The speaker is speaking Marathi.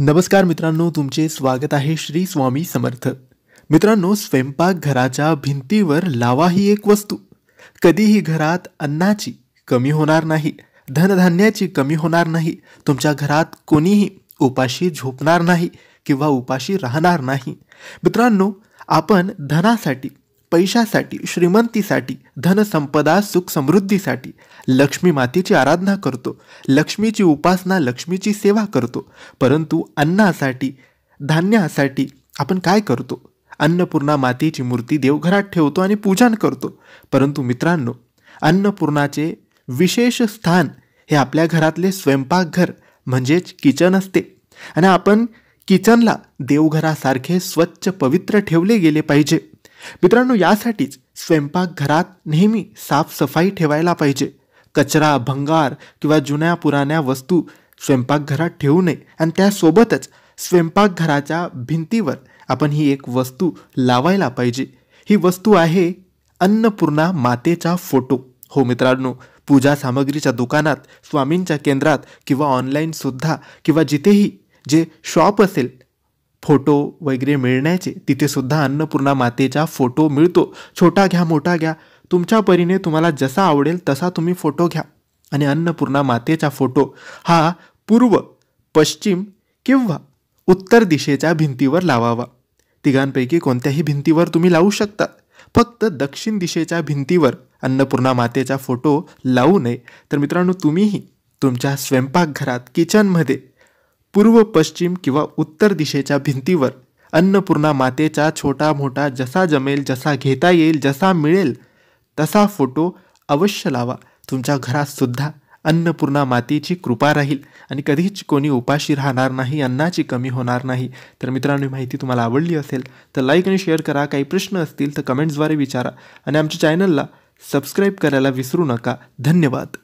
नमस्कार मित्रांनो तुमचे स्वागत आहे श्री स्वामी समर्थ मित्रांनो स्वयंपाकघराच्या भिंतीवर लावा ही एक वस्तू कधीही घरात अन्नाची कमी होणार नाही धनधान्याची कमी होणार नाही तुमच्या घरात कोणीही उपाशी झोपणार नाही किंवा उपाशी राहणार नाही मित्रांनो आपण धनासाठी पैशासाठी श्रीमंतीसाठी धनसंपदा सुख समृद्धीसाठी लक्ष्मी मातेची आराधना करतो लक्ष्मीची उपासना लक्ष्मीची सेवा करतो परंतु अन्नासाठी धान्यासाठी आपण काय करतो अन्नपूर्णा मातेची मूर्ती देवघरात ठेवतो आणि पूजन करतो परंतु मित्रांनो अन्नपूर्णाचे विशेष स्थान हे आपल्या घरातले स्वयंपाकघर म्हणजेच किचन असते आणि आपण किचनला देवघरासारखे स्वच्छ पवित्र ठेवले गेले पाहिजे मित्रांनो यासाठीच स्वयंपाकघरात नेहमी साफसफाई ठेवायला पाहिजे कचरा भंगार किंवा जुन्या पुराण्या वस्तू स्वयंपाकघरात ठेवू नये आणि त्यासोबतच स्वयंपाकघराच्या भिंतीवर आपण ही एक वस्तू लावायला पाहिजे ही वस्तू आहे अन्नपूर्णा मातेचा फोटो हो मित्रांनो पूजा सामग्रीच्या दुकानात स्वामींच्या केंद्रात किंवा ऑनलाईनसुद्धा किंवा जिथेही जे शॉप असेल फोटो वगैरे मिळण्याचे तिथेसुद्धा अन्नपूर्णा मातेचा फोटो मिळतो छोटा घ्या मोठा घ्या तुमच्या परीने तुम्हाला जसा आवडेल तसा तुम्ही फोटो घ्या आणि अन्नपूर्णा मातेचा फोटो हा पूर्व पश्चिम किंवा उत्तर दिशेच्या भिंतीवर लावावा तिघांपैकी कोणत्याही भिंतीवर तुम्ही लावू शकता फक्त दक्षिण दिशेच्या भिंतीवर अन्नपूर्णा मातेचा फोटो लावू नये तर मित्रांनो तुम्हीही तुमच्या स्वयंपाकघरात किचनमध्ये पूर्व पश्चिम किंवा उत्तर दिशेच्या भिंतीवर अन्नपूर्णा मातेचा छोटा मोठा जसा जमेल जसा घेता येईल जसा मिळेल तसा फोटो अवश्य लावा तुमच्या घरातसुद्धा अन्नपूर्णा मातेची कृपा राहील आणि कधीच कोणी उपाशी राहणार नाही अन्नाची कमी होणार नाही तर मित्रांनो माहिती तुम्हाला आवडली असेल तर लाईक आणि शेअर करा काही प्रश्न असतील तर कमेंट्सद्वारे विचारा आणि आमच्या चॅनलला सबस्क्राईब करायला विसरू नका धन्यवाद